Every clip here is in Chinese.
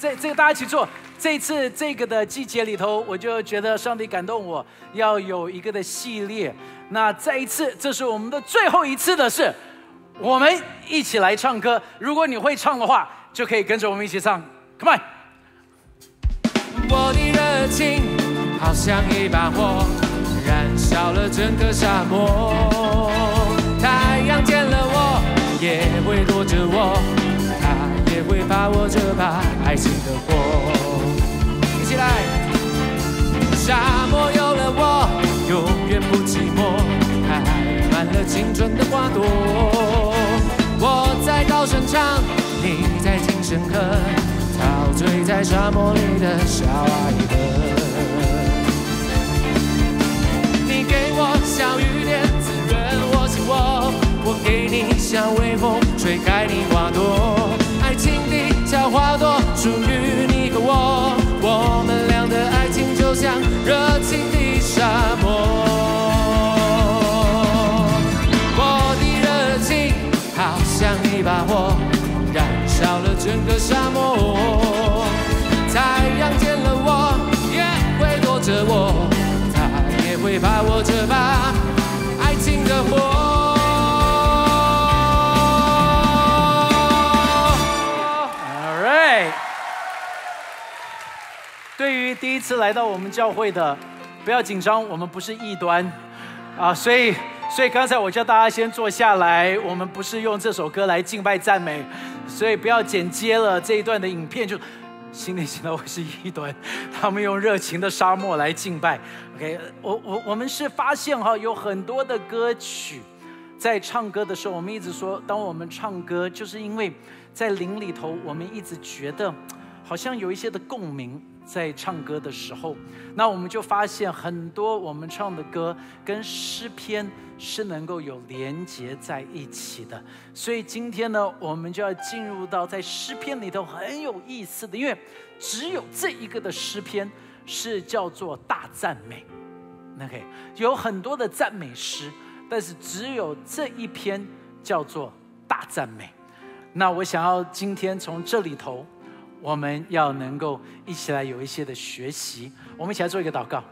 这这个大家一起做，这次这个的季节里头，我就觉得上帝感动我，要有一个的系列。那再一次，这是我们的最后一次的是，我们一起来唱歌。如果你会唱的话，就可以跟着我们一起唱。Come on！我的热情好像一把火，燃烧了整个沙漠。太阳见了我也会躲着我。把握这把爱情的火，一起来。沙漠有了我，永远不寂寞，开满了青春的花朵。我在高声唱，你在轻声和，陶醉在沙漠里的小爱河。你给我小雨点滋润我心窝，我给你小微风吹开你花朵。小花朵属于你和我，我们俩的爱情就像热情的沙漠。我的热情好像一把火，燃烧了整个沙漠。太阳见了我也会躲着我，它也会把我遮把。第一次来到我们教会的，不要紧张，我们不是异端，啊，所以，所以刚才我叫大家先坐下来，我们不是用这首歌来敬拜赞美，所以不要剪接了这一段的影片，就心里想到我是异端，他们用热情的沙漠来敬拜。OK，我我我们是发现哈，有很多的歌曲，在唱歌的时候，我们一直说，当我们唱歌，就是因为，在林里头，我们一直觉得好像有一些的共鸣。在唱歌的时候，那我们就发现很多我们唱的歌跟诗篇是能够有连接在一起的。所以今天呢，我们就要进入到在诗篇里头很有意思的，因为只有这一个的诗篇是叫做大赞美。OK，有很多的赞美诗，但是只有这一篇叫做大赞美。那我想要今天从这里头。我们要能够一起来有一些的学习，我们一起来做一个祷告。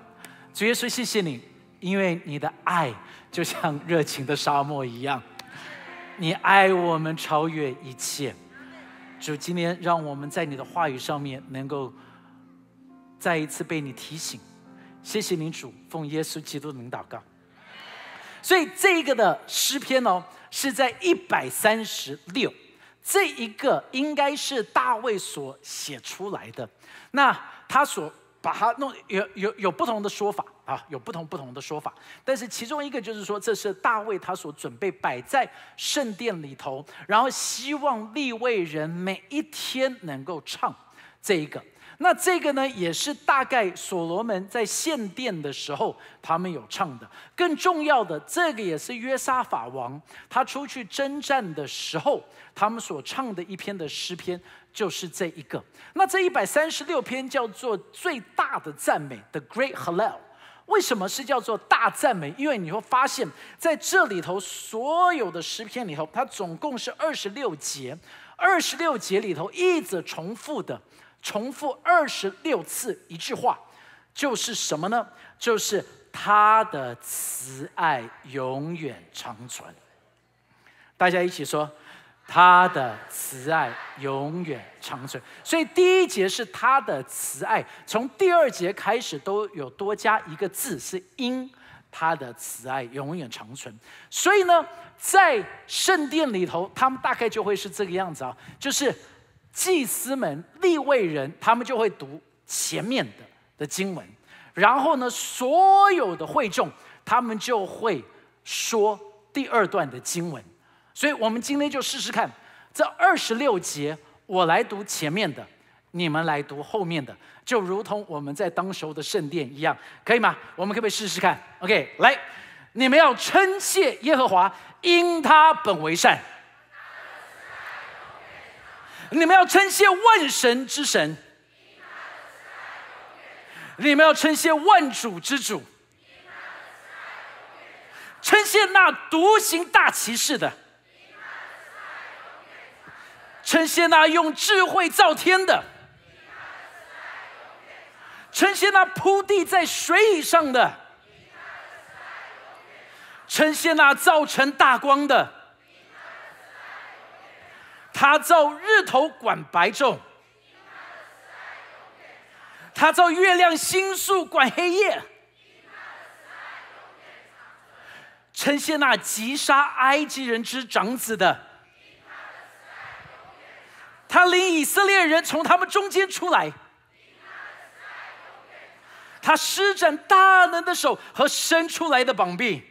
主耶稣，谢谢你，因为你的爱就像热情的沙漠一样，你爱我们超越一切。主，今天让我们在你的话语上面能够再一次被你提醒。谢谢你，主，奉耶稣基督的名祷告。所以这个的诗篇呢是在一百三十六。这一个应该是大卫所写出来的，那他所把它弄有有有不同的说法啊，有不同不同的说法，但是其中一个就是说，这是大卫他所准备摆在圣殿里头，然后希望立位人每一天能够唱这一个。那这个呢，也是大概所罗门在献殿的时候，他们有唱的。更重要的，这个也是约沙法王他出去征战的时候，他们所唱的一篇的诗篇，就是这一个。那这一百三十六篇叫做最大的赞美，The Great Hallel。为什么是叫做大赞美？因为你会发现在这里头所有的诗篇里头，它总共是二十六节，二十六节里头一直重复的。重复二十六次一句话，就是什么呢？就是他的慈爱永远长存。大家一起说：“他的慈爱永远长存。”所以第一节是他的慈爱，从第二节开始都有多加一个字，是因他的慈爱永远长存。所以呢，在圣殿里头，他们大概就会是这个样子啊，就是。祭司们立位人，他们就会读前面的的经文，然后呢，所有的会众他们就会说第二段的经文。所以，我们今天就试试看，这二十六节，我来读前面的，你们来读后面的，就如同我们在当时候的圣殿一样，可以吗？我们可不可以试试看？OK，来，你们要称谢耶和华，因他本为善。你们要称谢万神之神，你们要称谢万主之主，称谢那独行大骑士的，称谢那用智慧造天的，称谢那铺地在水以上的，称谢那造成大光的。他造日头管白昼，他造月亮星宿管黑夜，呈谢那击杀埃及人之长子的，他领以色列人从他们中间出来，他施展大能的手和伸出来的膀臂，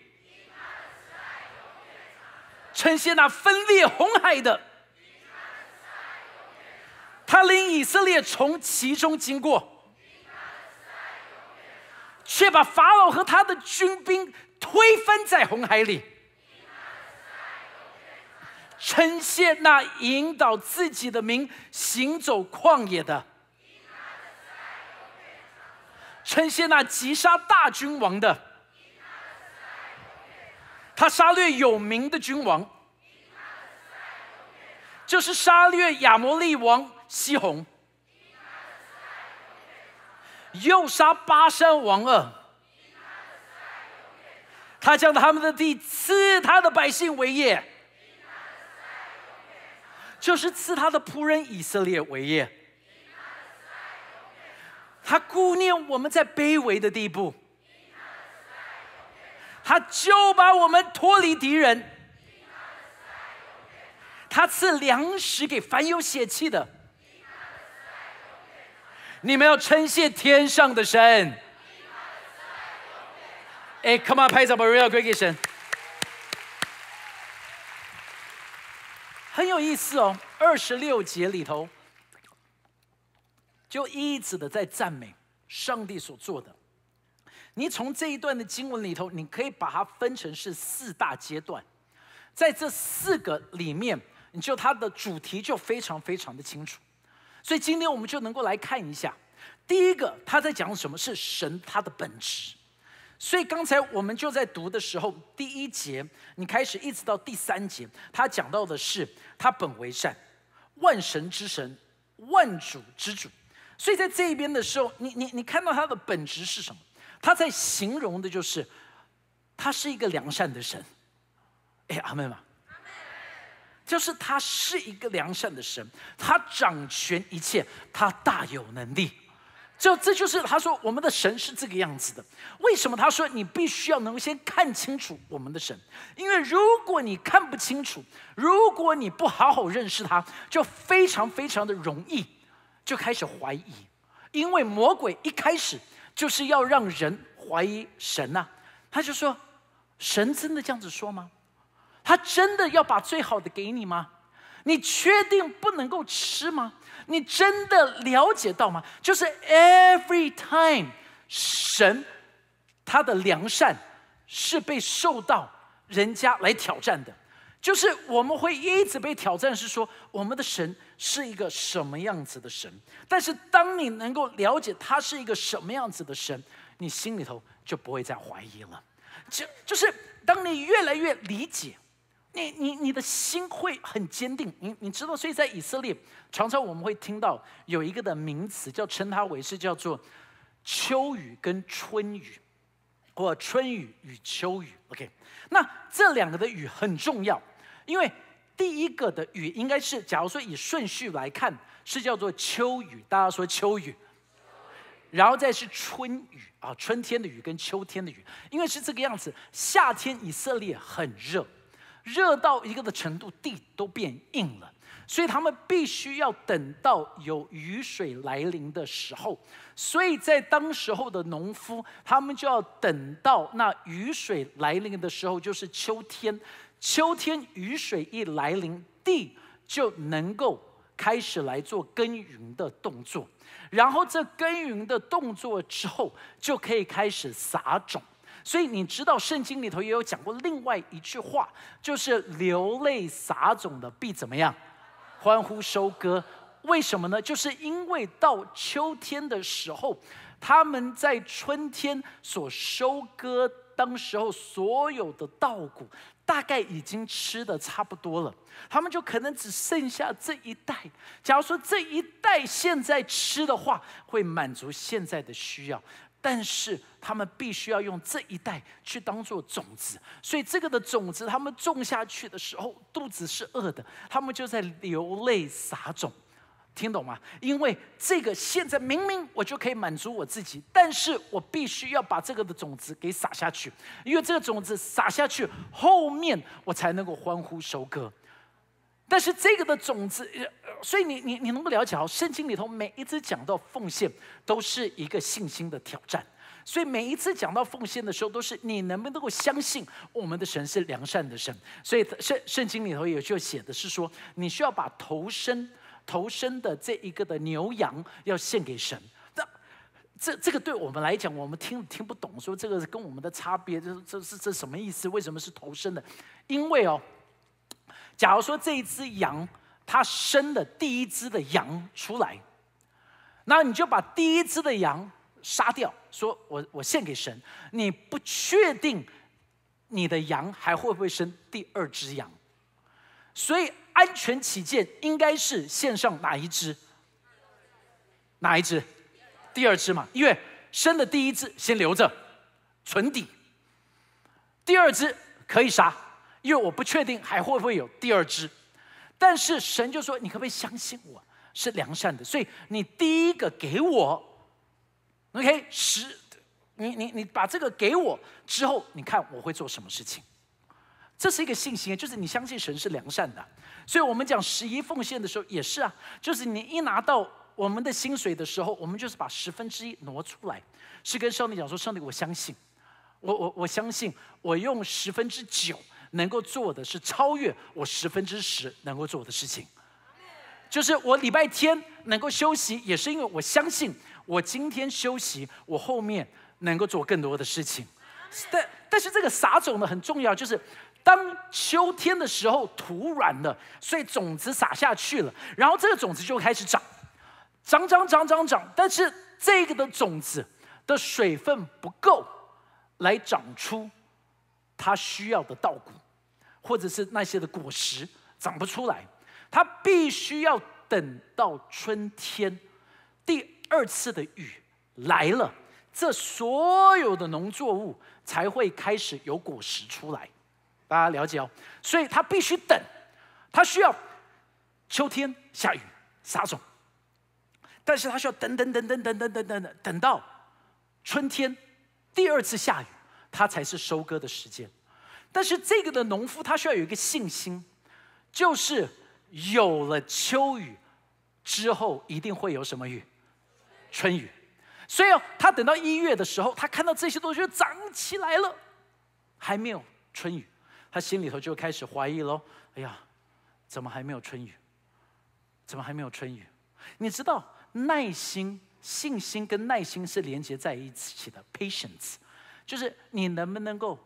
呈现那分裂红海的。他领以色列从其中经过，却把法老和他的军兵推翻在红海里，称谢那引导自己的民行走旷野的，称谢那击杀大君王的，他杀掠有名的君王，就是杀掠亚摩利王。西虹又杀巴山王二，他将他们的地赐他的百姓为业，就是赐他的仆人以色列为业。他顾念我们在卑微的地步，他就把我们脱离敌人。他赐粮食给凡有血气的。你们要称谢天上的神。哎，Come up，拍张照，荣耀归给神。很有意思哦，二十六节里头就一直的在赞美上帝所做的。你从这一段的经文里头，你可以把它分成是四大阶段，在这四个里面，你就它的主题就非常非常的清楚。所以今天我们就能够来看一下，第一个他在讲什么是神他的本质。所以刚才我们就在读的时候，第一节你开始一直到第三节，他讲到的是他本为善，万神之神，万主之主。所以在这一边的时候，你你你看到他的本质是什么？他在形容的就是他是一个良善的神。哎，阿妹吗？就是他是一个良善的神，他掌权一切，他大有能力。就这就是他说我们的神是这个样子的。为什么他说你必须要能先看清楚我们的神？因为如果你看不清楚，如果你不好好认识他，就非常非常的容易就开始怀疑。因为魔鬼一开始就是要让人怀疑神呐。他就说：“神真的这样子说吗？”他真的要把最好的给你吗？你确定不能够吃吗？你真的了解到吗？就是 every time 神他的良善是被受到人家来挑战的，就是我们会一直被挑战，是说我们的神是一个什么样子的神？但是当你能够了解他是一个什么样子的神，你心里头就不会再怀疑了。就就是当你越来越理解。你你你的心会很坚定，你你知道，所以在以色列，常常我们会听到有一个的名词，叫称它为是叫做秋雨跟春雨，或春雨与秋雨。OK，那这两个的雨很重要，因为第一个的雨应该是，假如说以顺序来看，是叫做秋雨，大家说秋雨，然后再是春雨啊，春天的雨跟秋天的雨，因为是这个样子，夏天以色列很热。热到一个的程度，地都变硬了，所以他们必须要等到有雨水来临的时候。所以在当时候的农夫，他们就要等到那雨水来临的时候，就是秋天。秋天雨水一来临，地就能够开始来做耕耘的动作，然后这耕耘的动作之后，就可以开始撒种。所以你知道圣经里头也有讲过另外一句话，就是流泪撒种的必怎么样，欢呼收割。为什么呢？就是因为到秋天的时候，他们在春天所收割当时候所有的稻谷，大概已经吃的差不多了，他们就可能只剩下这一袋。假如说这一袋现在吃的话，会满足现在的需要。但是他们必须要用这一代去当做种子，所以这个的种子他们种下去的时候肚子是饿的，他们就在流泪撒种，听懂吗？因为这个现在明明我就可以满足我自己，但是我必须要把这个的种子给撒下去，因为这个种子撒下去后面我才能够欢呼收割。但是这个的种子，所以你你你能够了解哦？圣经里头每一次讲到奉献，都是一个信心的挑战。所以每一次讲到奉献的时候，都是你能不能够相信我们的神是良善的神？所以圣圣经里头也就写的是说，你需要把投身投身的这一个的牛羊要献给神。那这这个对我们来讲，我们听听不懂，说这个跟我们的差别，这这是这什么意思？为什么是投身的？因为哦。假如说这一只羊，它生的第一只的羊出来，那你就把第一只的羊杀掉，说我我献给神。你不确定你的羊还会不会生第二只羊，所以安全起见，应该是献上哪一只？哪一只？第二只嘛，因为生的第一只先留着存底，第二只可以杀。因为我不确定还会不会有第二只。但是神就说：“你可不可以相信我是良善的？所以你第一个给我，OK 十，你你你把这个给我之后，你看我会做什么事情？这是一个信心，就是你相信神是良善的。所以我们讲十一奉献的时候也是啊，就是你一拿到我们的薪水的时候，我们就是把十分之一挪出来，是跟上帝讲说：上帝，我相信，我我我相信，我用十分之九。”能够做的是超越我十分之十能够做我的事情，就是我礼拜天能够休息，也是因为我相信我今天休息，我后面能够做更多的事情。但但是这个撒种呢很重要，就是当秋天的时候土软了，所以种子撒下去了，然后这个种子就开始长，长长长长长，但是这个的种子的水分不够来长出。他需要的稻谷，或者是那些的果实长不出来，他必须要等到春天，第二次的雨来了，这所有的农作物才会开始有果实出来。大家了解哦？所以他必须等，他需要秋天下雨撒种，但是他需要等等等等等等等等等到春天第二次下雨。它才是收割的时间，但是这个的农夫他需要有一个信心，就是有了秋雨之后一定会有什么雨，春雨。所以他等到一月的时候，他看到这些东西长起来了，还没有春雨，他心里头就开始怀疑喽：“哎呀，怎么还没有春雨？怎么还没有春雨？”你知道，耐心、信心跟耐心是连接在一起的，patience。就是你能不能够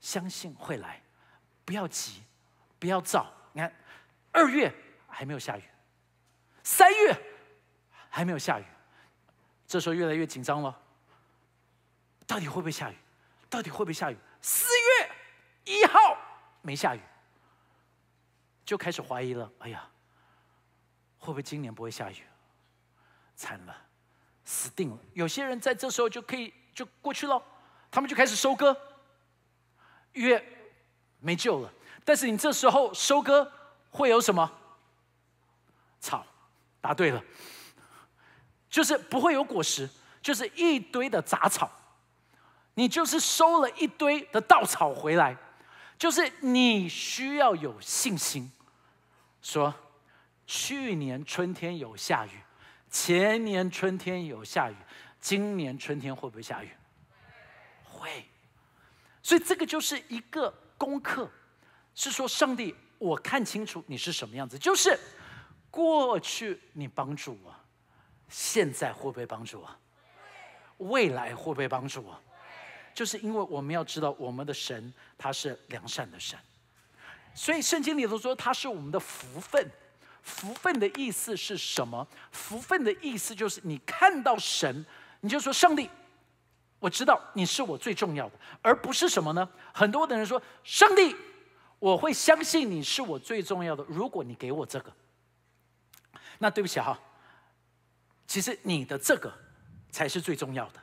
相信会来？不要急，不要躁。你看，二月还没有下雨，三月还没有下雨，这时候越来越紧张了。到底会不会下雨？到底会不会下雨？四月一号没下雨，就开始怀疑了。哎呀，会不会今年不会下雨？惨了，死定了。有些人在这时候就可以就过去了。他们就开始收割，越没救了。但是你这时候收割会有什么？草，答对了，就是不会有果实，就是一堆的杂草。你就是收了一堆的稻草回来，就是你需要有信心，说去年春天有下雨，前年春天有下雨，今年春天会不会下雨？会，所以这个就是一个功课，是说上帝，我看清楚你是什么样子。就是过去你帮助我，现在会不会帮助我？未来会不会帮助我？就是因为我们要知道我们的神他是良善的神，所以圣经里头说他是我们的福分。福分的意思是什么？福分的意思就是你看到神，你就说上帝。我知道你是我最重要的，而不是什么呢？很多的人说上帝，我会相信你是我最重要的。如果你给我这个，那对不起哈，其实你的这个才是最重要的。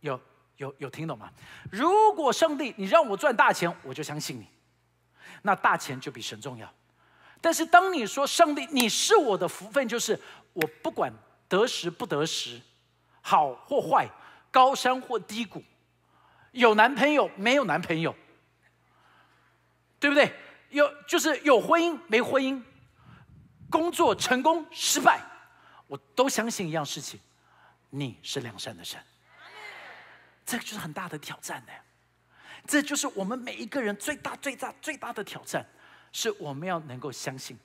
有有有听懂吗？如果上帝你让我赚大钱，我就相信你，那大钱就比神重要。但是当你说上帝你是我的福分，就是我不管得时不得时，好或坏。高山或低谷，有男朋友没有男朋友，对不对？有就是有婚姻没婚姻，工作成功失败，我都相信一样事情：你是良善的神。这就是很大的挑战呢，这就是我们每一个人最大最大最大的挑战，是我们要能够相信。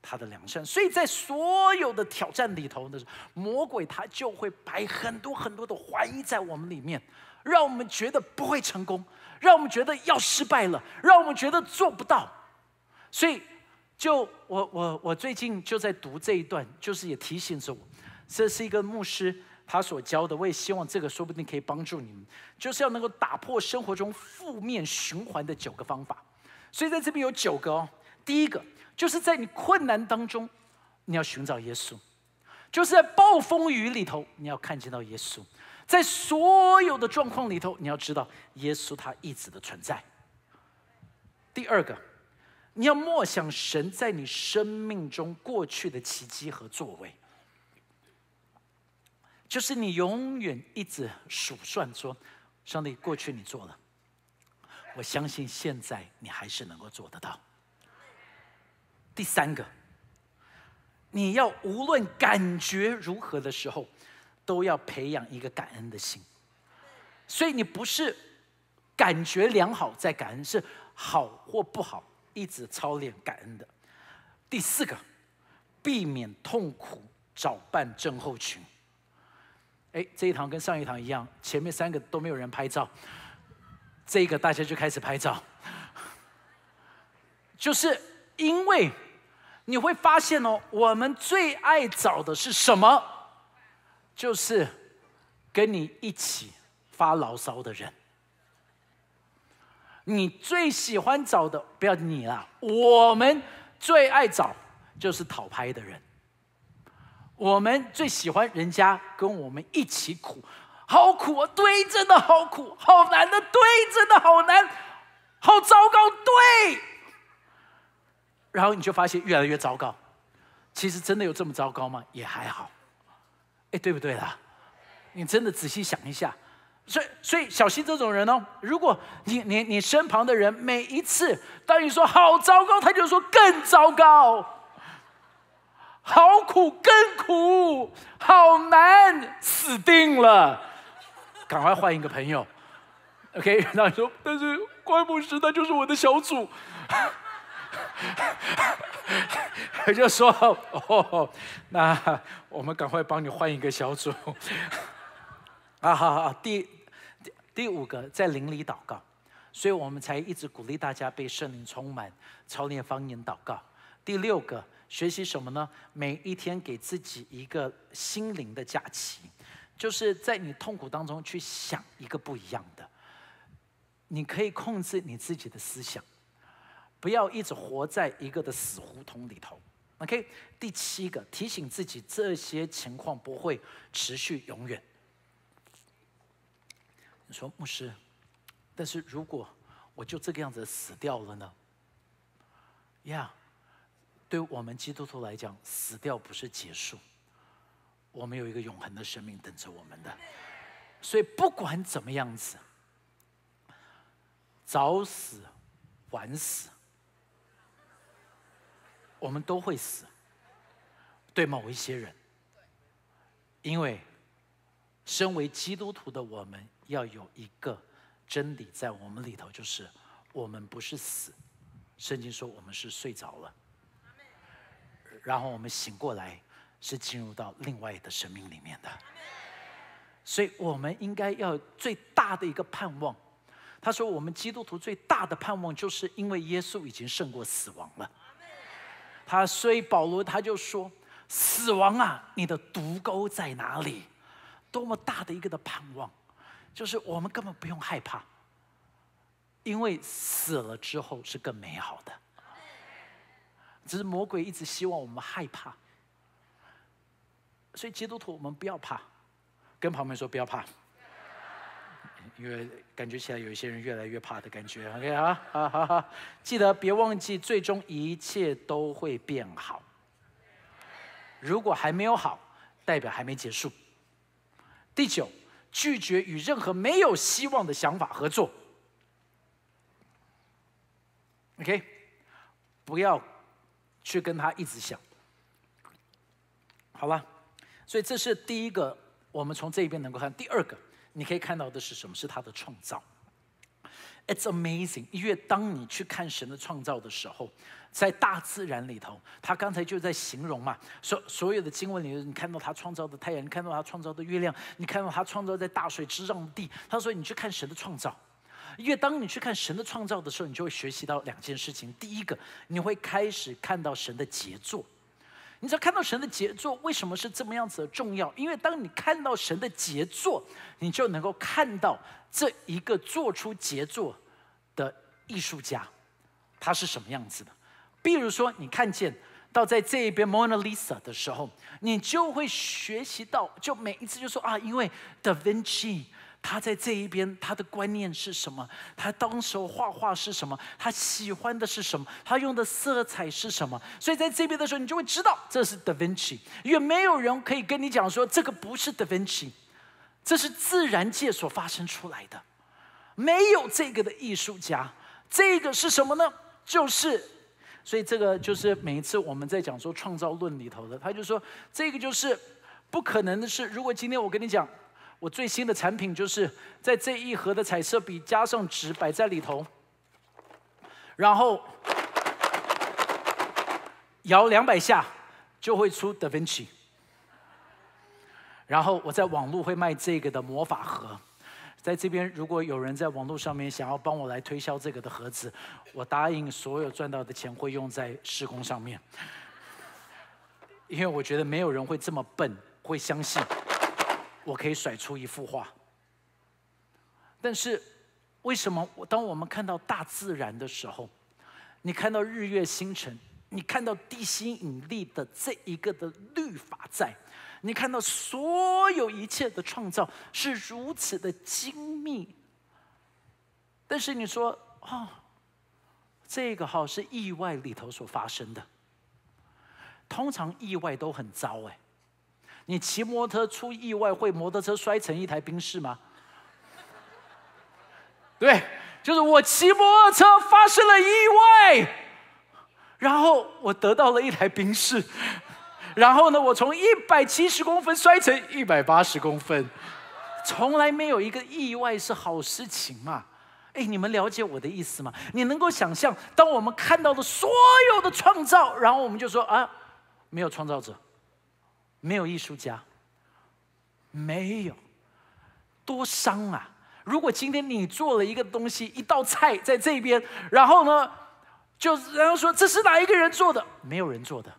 他的良善，所以在所有的挑战里头，那魔鬼，他就会摆很多很多的怀疑在我们里面，让我们觉得不会成功，让我们觉得要失败了，让我们觉得做不到。所以，就我我我最近就在读这一段，就是也提醒着我，这是一个牧师他所教的，我也希望这个说不定可以帮助你们，就是要能够打破生活中负面循环的九个方法。所以在这边有九个哦，第一个。就是在你困难当中，你要寻找耶稣；就是在暴风雨里头，你要看见到耶稣；在所有的状况里头，你要知道耶稣他一直的存在。第二个，你要默想神在你生命中过去的奇迹和作为，就是你永远一直数算说：上帝，过去你做了，我相信现在你还是能够做得到。第三个，你要无论感觉如何的时候，都要培养一个感恩的心。所以你不是感觉良好再感恩，是好或不好一直操练感恩的。第四个，避免痛苦找伴症候群。哎，这一堂跟上一堂一样，前面三个都没有人拍照，这一个大家就开始拍照，就是因为。你会发现哦，我们最爱找的是什么？就是跟你一起发牢骚的人。你最喜欢找的不要你了，我们最爱找就是讨拍的人。我们最喜欢人家跟我们一起苦，好苦啊！对，真的好苦，好难的对，真的好难，好糟糕对。然后你就发现越来越糟糕，其实真的有这么糟糕吗？也还好，哎，对不对啦？你真的仔细想一下，所以所以小心这种人哦，如果你你你身旁的人每一次当你说好糟糕，他就说更糟糕，好苦更苦，好难死定了，赶快换一个朋友。OK，那你说，但是怪不得他就是我的小组。我 就说，哦，那我们赶快帮你换一个小组。啊，好好好，第第五个，在邻里祷告，所以我们才一直鼓励大家被圣灵充满，操练方言祷告。第六个，学习什么呢？每一天给自己一个心灵的假期，就是在你痛苦当中去想一个不一样的。你可以控制你自己的思想。不要一直活在一个的死胡同里头，OK？第七个，提醒自己这些情况不会持续永远。你说，牧师，但是如果我就这个样子死掉了呢？呀，对我们基督徒来讲，死掉不是结束，我们有一个永恒的生命等着我们的。所以不管怎么样子，早死晚死。我们都会死，对某一些人，因为身为基督徒的我们要有一个真理在我们里头，就是我们不是死，圣经说我们是睡着了，然后我们醒过来是进入到另外的生命里面的。所以，我们应该要最大的一个盼望。他说，我们基督徒最大的盼望，就是因为耶稣已经胜过死亡了。他所以保罗他就说：“死亡啊，你的毒钩在哪里？多么大的一个的盼望，就是我们根本不用害怕，因为死了之后是更美好的。只是魔鬼一直希望我们害怕，所以基督徒我们不要怕，跟旁边说不要怕。”因为感觉起来有一些人越来越怕的感觉。OK 啊，好好好，记得别忘记，最终一切都会变好。如果还没有好，代表还没结束。第九，拒绝与任何没有希望的想法合作。OK，不要去跟他一直想。好吧，所以这是第一个，我们从这一边能够看。第二个。你可以看到的是什么？是他的创造。It's amazing，因为当你去看神的创造的时候，在大自然里头，他刚才就在形容嘛，所所有的经文里，你看到他创造的太阳，你看到他创造的月亮，你看到他创造在大水之上的地。他说，你去看神的创造，因为当你去看神的创造的时候，你就会学习到两件事情。第一个，你会开始看到神的杰作。你知道看到神的杰作为什么是这么样子的重要？因为当你看到神的杰作，你就能够看到这一个做出杰作的艺术家，他是什么样子的。比如说，你看见到在这一边《蒙娜丽莎》的时候，你就会学习到，就每一次就说啊，因为 Da Vinci。他在这一边，他的观念是什么？他当时画画是什么？他喜欢的是什么？他用的色彩是什么？所以在这边的时候，你就会知道这是达芬奇。因为没有人可以跟你讲说这个不是达芬奇，这是自然界所发生出来的。没有这个的艺术家，这个是什么呢？就是，所以这个就是每一次我们在讲说创造论里头的，他就说这个就是不可能的事。如果今天我跟你讲。我最新的产品就是在这一盒的彩色笔加上纸摆在里头，然后摇两百下就会出达芬奇。然后我在网络会卖这个的魔法盒，在这边如果有人在网络上面想要帮我来推销这个的盒子，我答应所有赚到的钱会用在施工上面，因为我觉得没有人会这么笨会相信。我可以甩出一幅画，但是为什么？当我们看到大自然的时候，你看到日月星辰，你看到地心引力的这一个的律法在，你看到所有一切的创造是如此的精密，但是你说啊，这个哈是意外里头所发生的，通常意外都很糟哎。你骑摩托出意外会摩托车摔成一台冰室吗？对，就是我骑摩托车发生了意外，然后我得到了一台冰室，然后呢，我从一百七十公分摔成一百八十公分，从来没有一个意外是好事情嘛？哎，你们了解我的意思吗？你能够想象，当我们看到的所有的创造，然后我们就说啊，没有创造者。没有艺术家，没有，多伤啊！如果今天你做了一个东西，一道菜在这边，然后呢，就然后说这是哪一个人做的？没有人做的，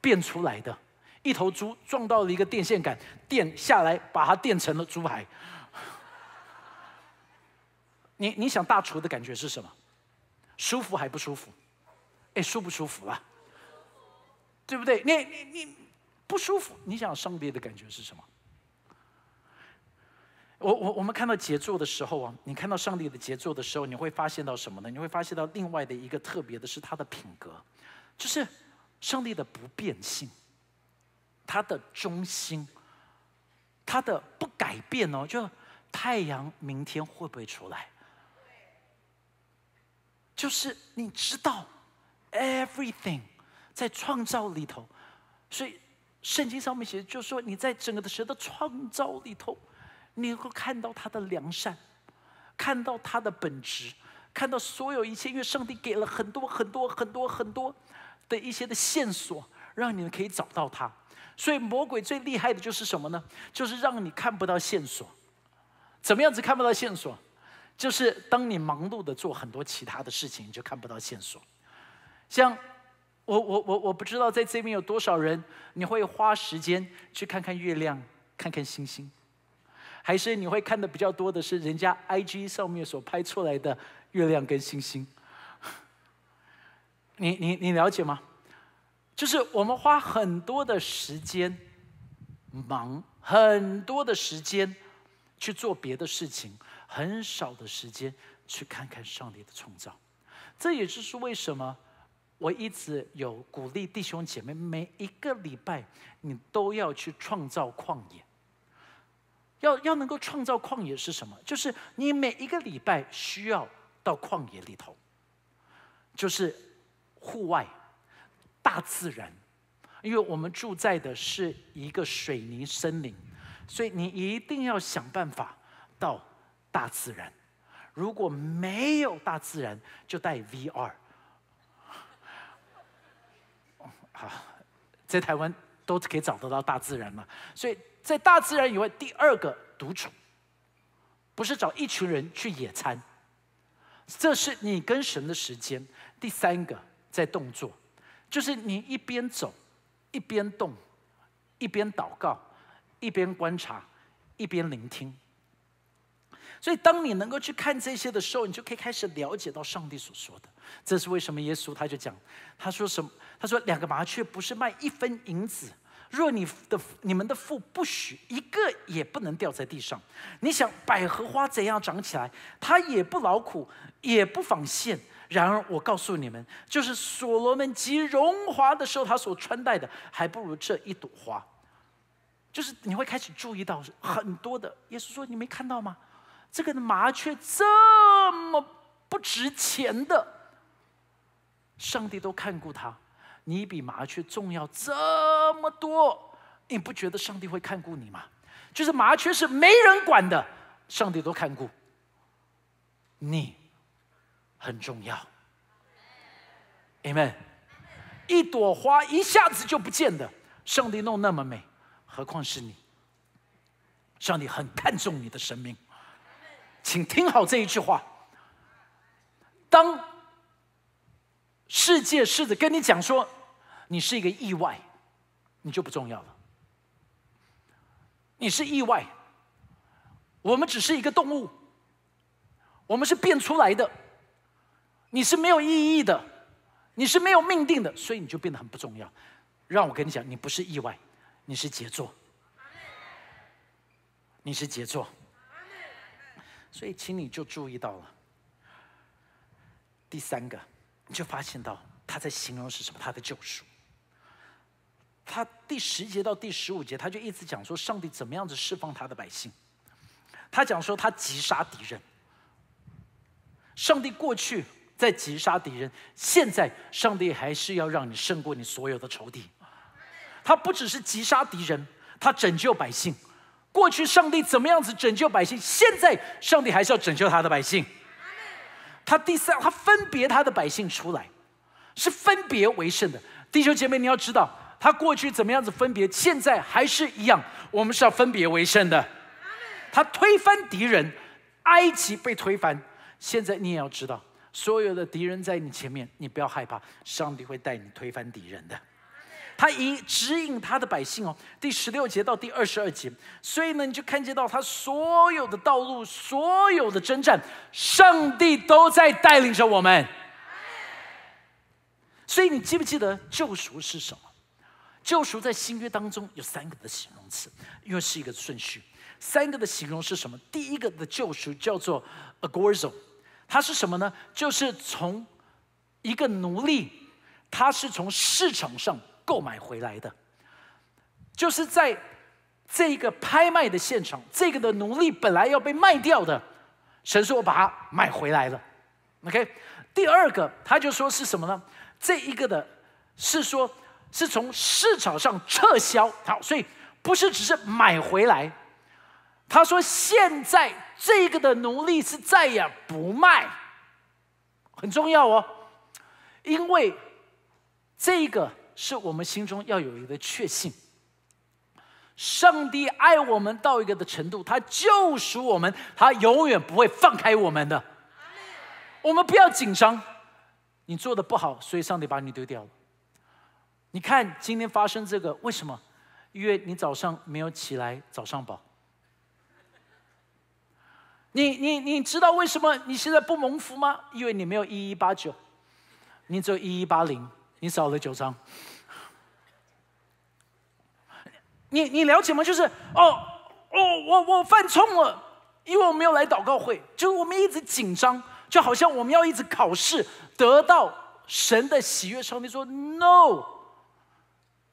变出来的，一头猪撞到了一个电线杆，电下来把它电成了猪排。你你想大厨的感觉是什么？舒服还不舒服？哎，舒不舒服啊？对不对？你你你不舒服？你想上帝的感觉是什么？我我我们看到杰作的时候啊，你看到上帝的杰作的时候，你会发现到什么呢？你会发现到另外的一个特别的是他的品格，就是上帝的不变性，他的忠心，他的不改变哦。就太阳明天会不会出来？就是你知道，everything。在创造里头，所以圣经上面写，就是说你在整个的神的创造里头，你能够看到他的良善，看到他的本质，看到所有一切，因为上帝给了很多很多很多很多的一些的线索，让你们可以找到他。所以魔鬼最厉害的就是什么呢？就是让你看不到线索。怎么样子看不到线索？就是当你忙碌的做很多其他的事情，你就看不到线索。像。我我我我不知道在这边有多少人，你会花时间去看看月亮、看看星星，还是你会看的比较多的是人家 IG 上面所拍出来的月亮跟星星？你你你了解吗？就是我们花很多的时间，忙很多的时间去做别的事情，很少的时间去看看上帝的创造。这也就是为什么。我一直有鼓励弟兄姐妹，每一个礼拜你都要去创造旷野。要要能够创造旷野是什么？就是你每一个礼拜需要到旷野里头，就是户外、大自然。因为我们住在的是一个水泥森林，所以你一定要想办法到大自然。如果没有大自然，就带 V R。好，在台湾都可以找得到大自然嘛。所以在大自然以外，第二个独处，不是找一群人去野餐，这是你跟神的时间。第三个在动作，就是你一边走，一边动，一边祷告，一边观察，一边聆听。所以，当你能够去看这些的时候，你就可以开始了解到上帝所说的。这是为什么？耶稣他就讲，他说什么？他说：“两个麻雀不是卖一分银子？若你的你们的父不许一个也不能掉在地上。你想百合花怎样长起来？它也不劳苦，也不纺线。然而，我告诉你们，就是所罗门极荣华的时候，他所穿戴的还不如这一朵花。就是你会开始注意到很多的。耶稣说：你没看到吗？这个麻雀这么不值钱的，上帝都看顾它。你比麻雀重要这么多，你不觉得上帝会看顾你吗？就是麻雀是没人管的，上帝都看顾。你很重要，amen。一朵花一下子就不见的，上帝弄那么美，何况是你？上帝很看重你的生命。请听好这一句话：当世界试着跟你讲说你是一个意外，你就不重要了。你是意外，我们只是一个动物，我们是变出来的。你是没有意义的，你是没有命定的，所以你就变得很不重要。让我跟你讲，你不是意外，你是杰作，你是杰作。所以，请你就注意到了，第三个，你就发现到他在形容是什么？他的救赎。他第十节到第十五节，他就一直讲说，上帝怎么样子释放他的百姓？他讲说，他击杀敌人。上帝过去在击杀敌人，现在上帝还是要让你胜过你所有的仇敌。他不只是击杀敌人，他拯救百姓。过去上帝怎么样子拯救百姓？现在上帝还是要拯救他的百姓。他第三，他分别他的百姓出来，是分别为圣的。弟兄姐妹，你要知道，他过去怎么样子分别，现在还是一样。我们是要分别为圣的。他推翻敌人，埃及被推翻。现在你也要知道，所有的敌人在你前面，你不要害怕，上帝会带你推翻敌人的。他以指引他的百姓哦，第十六节到第二十二节，所以呢，你就看见到他所有的道路，所有的征战，上帝都在带领着我们。所以你记不记得救赎是什么？救赎在新约当中有三个的形容词，因为是一个顺序。三个的形容是什么？第一个的救赎叫做 agorzo，它是什么呢？就是从一个奴隶，他是从市场上。购买回来的，就是在这个拍卖的现场，这个的奴隶本来要被卖掉的，神说我把它买回来了。OK，第二个，他就说是什么呢？这一个的是说是从市场上撤销，好，所以不是只是买回来。他说现在这个的奴隶是再也不卖，很重要哦，因为这个。是我们心中要有一个确信：上帝爱我们到一个的程度，他救赎我们，他永远不会放开我们的。我们不要紧张，你做的不好，所以上帝把你丢掉了。你看今天发生这个，为什么？因为你早上没有起来早上饱。你你你知道为什么你现在不蒙福吗？因为你没有一一八九，你只有一一八零。你少了九张，你你了解吗？就是哦哦，我我犯冲了，因为我没有来祷告会，就是我们一直紧张，就好像我们要一直考试，得到神的喜悦。上帝说：“No，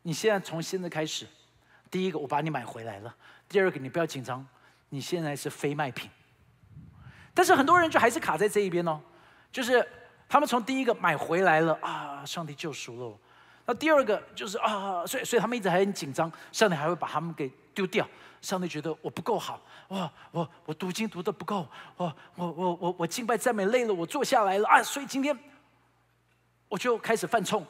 你现在从现在开始，第一个我把你买回来了，第二个你不要紧张，你现在是非卖品。”但是很多人就还是卡在这一边哦，就是。他们从第一个买回来了啊，上帝救赎了。我。那第二个就是啊，所以所以他们一直还很紧张，上帝还会把他们给丢掉。上帝觉得我不够好，哇，我我读经读的不够，我我我我我敬拜赞美累了，我坐下来了啊，所以今天我就开始犯冲。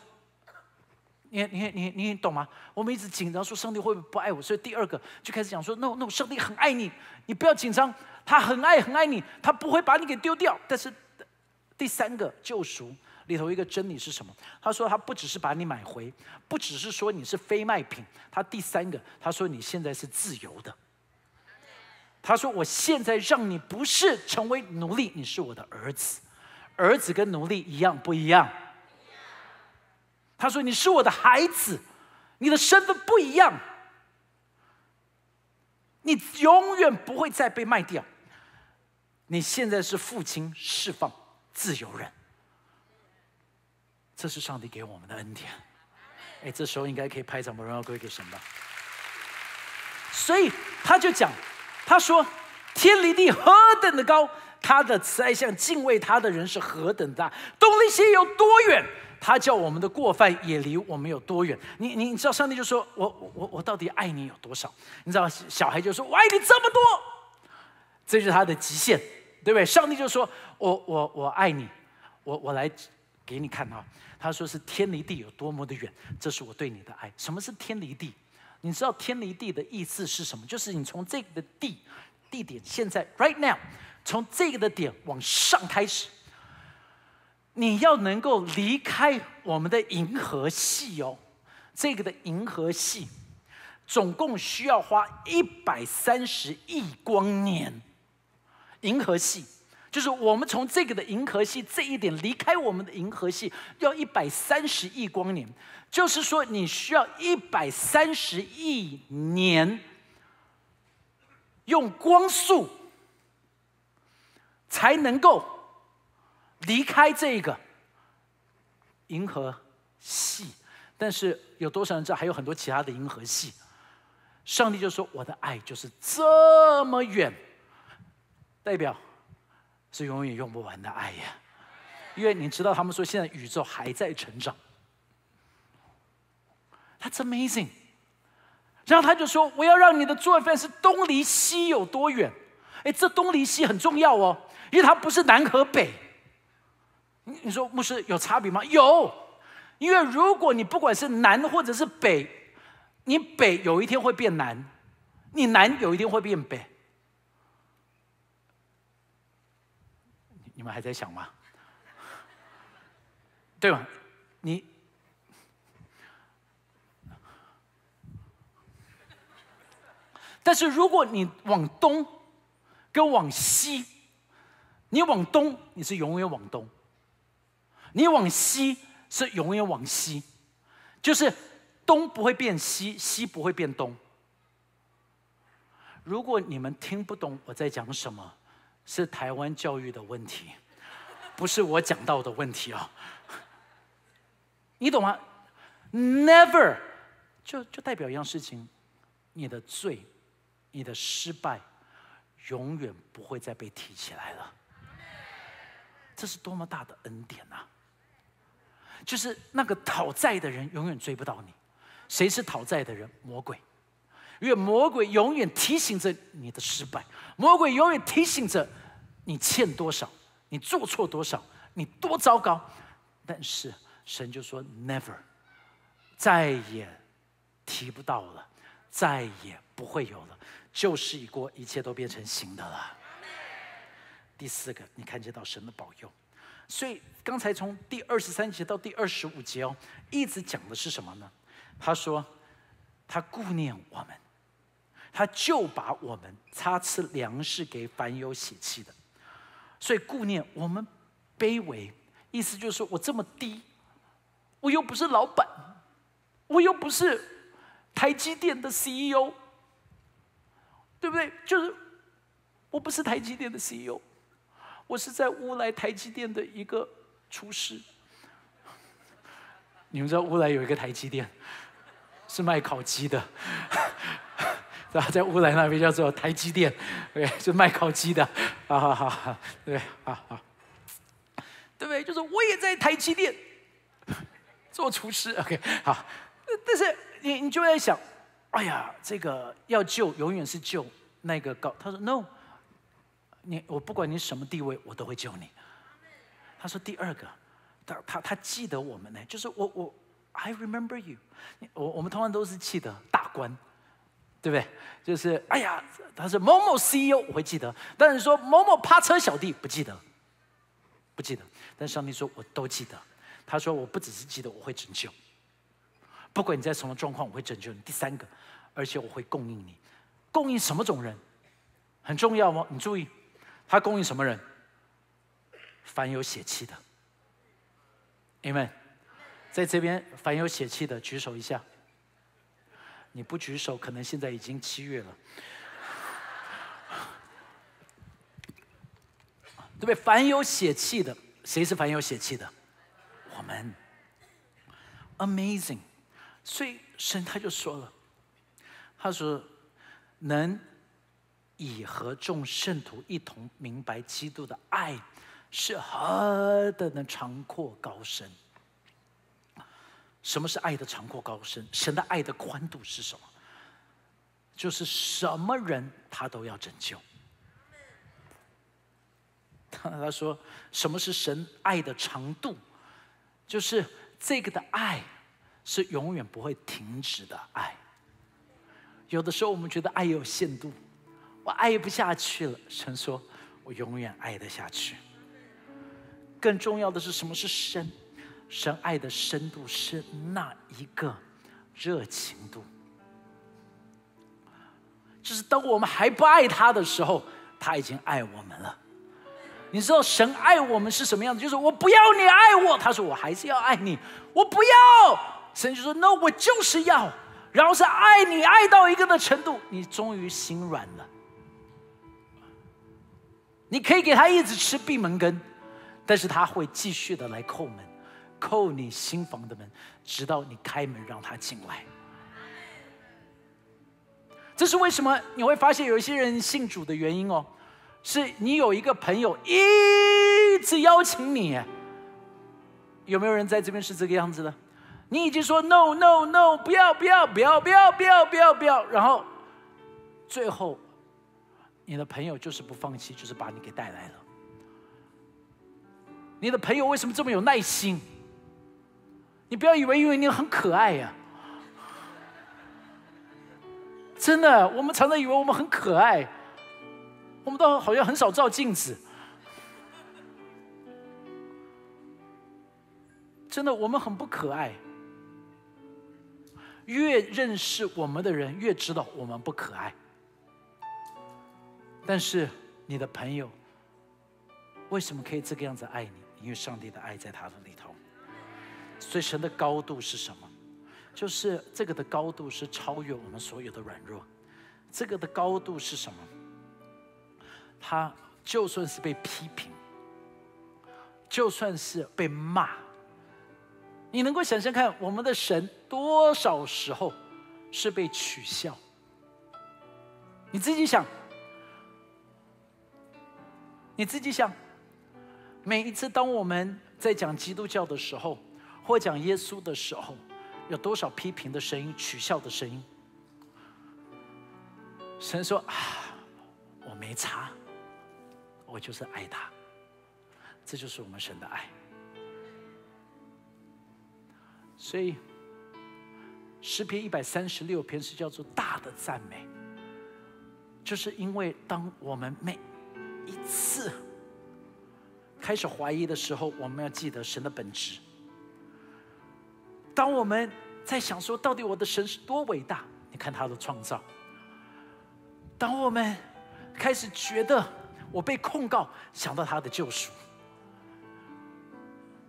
你你你你懂吗？我们一直紧张说上帝会不会不爱我，所以第二个就开始讲说，那那上帝很爱你，你不要紧张，他很爱很爱你，他不会把你给丢掉，但是。第三个救赎里头一个真理是什么？他说他不只是把你买回，不只是说你是非卖品，他第三个他说你现在是自由的。他说我现在让你不是成为奴隶，你是我的儿子，儿子跟奴隶一样不一样？他说你是我的孩子，你的身份不一样，你永远不会再被卖掉，你现在是父亲释放。自由人，这是上帝给我们的恩典。哎，这时候应该可以拍掌，把荣耀归给神吧。所以他就讲，他说：“天离地何等的高，他的慈爱像敬畏他的人是何等大，东篱西有多远，他叫我们的过犯也离我们有多远。”你你你知道，上帝就说：“我我我到底爱你有多少？”你知道小孩就说：“我爱你这么多。”这就是他的极限，对不对？上帝就说。我我我爱你，我我来给你看啊。他说是天离地有多么的远，这是我对你的爱。什么是天离地？你知道天离地的意思是什么？就是你从这个的地地点现在 right now，从这个的点往上开始，你要能够离开我们的银河系哦。这个的银河系总共需要花一百三十亿光年，银河系。就是我们从这个的银河系这一点离开我们的银河系要一百三十亿光年，就是说你需要一百三十亿年用光速才能够离开这个银河系。但是有多少人知道还有很多其他的银河系？上帝就说：“我的爱就是这么远。”代表。是永远用不完的爱呀，因为你知道他们说现在宇宙还在成长。That's amazing。然后他就说：“我要让你的做饭是东离西有多远？”哎，这东离西很重要哦，因为它不是南和北。你你说牧师有差别吗？有，因为如果你不管是南或者是北，你北有一天会变南，你南有一天会变北。们还在想吗？对吧？你。但是如果你往东跟往西，你往东你是永远往东，你往西是永远往西，就是东不会变西，西不会变东。如果你们听不懂我在讲什么？是台湾教育的问题，不是我讲到的问题啊！你懂吗？Never 就就代表一样事情：你的罪、你的失败，永远不会再被提起来了。这是多么大的恩典呐！就是那个讨债的人永远追不到你。谁是讨债的人？魔鬼。因为魔鬼永远提醒着你的失败，魔鬼永远提醒着。你欠多少？你做错多少？你多糟糕！但是神就说 “never”，再也提不到了，再也不会有了。旧事已过，一切都变成新的了。第四个，你看见到神的保佑。所以刚才从第二十三节到第二十五节哦，一直讲的是什么呢？他说他顾念我们，他就把我们擦吃粮食给凡有血气的。所以顾念我们卑微，意思就是我这么低，我又不是老板，我又不是台积电的 CEO，对不对？就是我不是台积电的 CEO，我是在乌来台积电的一个厨师。你们知道乌来有一个台积电，是卖烤鸡的，对吧？在乌来那边叫做台积电，OK，就卖烤鸡的。啊，好好好，对，好好，对不对？就是我也在台积电做厨师，OK，好。但是你你就在想，哎呀，这个要救永远是救那个高。他说 No，你我不管你什么地位，我都会救你。他说第二个，他他他记得我们呢，就是我我 I remember you。我我们通常都是记得大官。对不对？就是哎呀，他是某某 CEO，我会记得；但是说某某趴车小弟，不记得，不记得。但上帝说，我都记得。他说，我不只是记得，我会拯救。不管你在什么状况，我会拯救你。第三个，而且我会供应你。供应什么种人？很重要吗？你注意，他供应什么人？凡有血气的。因为在这边，凡有血气的举手一下。你不举手，可能现在已经七月了，对不对？凡有血气的，谁是凡有血气的？我们，Amazing！所以神他就说了，他说能以和众圣徒一同明白基督的爱是何等的长阔高深。什么是爱的长阔高深？神的爱的宽度是什么？就是什么人他都要拯救。他他说什么是神爱的长度？就是这个的爱是永远不会停止的爱。有的时候我们觉得爱有限度，我爱不下去了。神说，我永远爱得下去。更重要的是，什么是深？神爱的深度是那一个热情度，就是当我们还不爱他的时候，他已经爱我们了。你知道神爱我们是什么样子？就是我不要你爱我，他说我还是要爱你，我不要，神就说 No，我就是要。然后是爱你爱到一个的程度，你终于心软了。你可以给他一直吃闭门羹，但是他会继续的来叩门。叩你新房的门，直到你开门让他进来。这是为什么？你会发现有一些人信主的原因哦，是你有一个朋友一直邀请你。有没有人在这边是这个样子的？你已经说 no no no，不要不要不要不要不要不要不要，然后最后你的朋友就是不放弃，就是把你给带来了。你的朋友为什么这么有耐心？你不要以为因为你很可爱呀，真的，我们常常以为我们很可爱，我们都好像很少照镜子，真的，我们很不可爱。越认识我们的人，越知道我们不可爱。但是你的朋友为什么可以这个样子爱你？因为上帝的爱在他的里头。所以神的高度是什么？就是这个的高度是超越我们所有的软弱。这个的高度是什么？他就算是被批评，就算是被骂，你能够想象看我们的神多少时候是被取笑？你自己想，你自己想。每一次当我们在讲基督教的时候，或讲耶稣的时候，有多少批评的声音、取笑的声音？神说：“啊，我没差，我就是爱他，这就是我们神的爱。”所以诗篇一百三十六篇是叫做大的赞美，就是因为当我们每一次开始怀疑的时候，我们要记得神的本质。当我们在想说到底我的神是多伟大，你看他的创造；当我们开始觉得我被控告，想到他的救赎；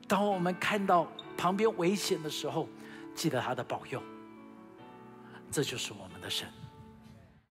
当我们看到旁边危险的时候，记得他的保佑。这就是我们的神。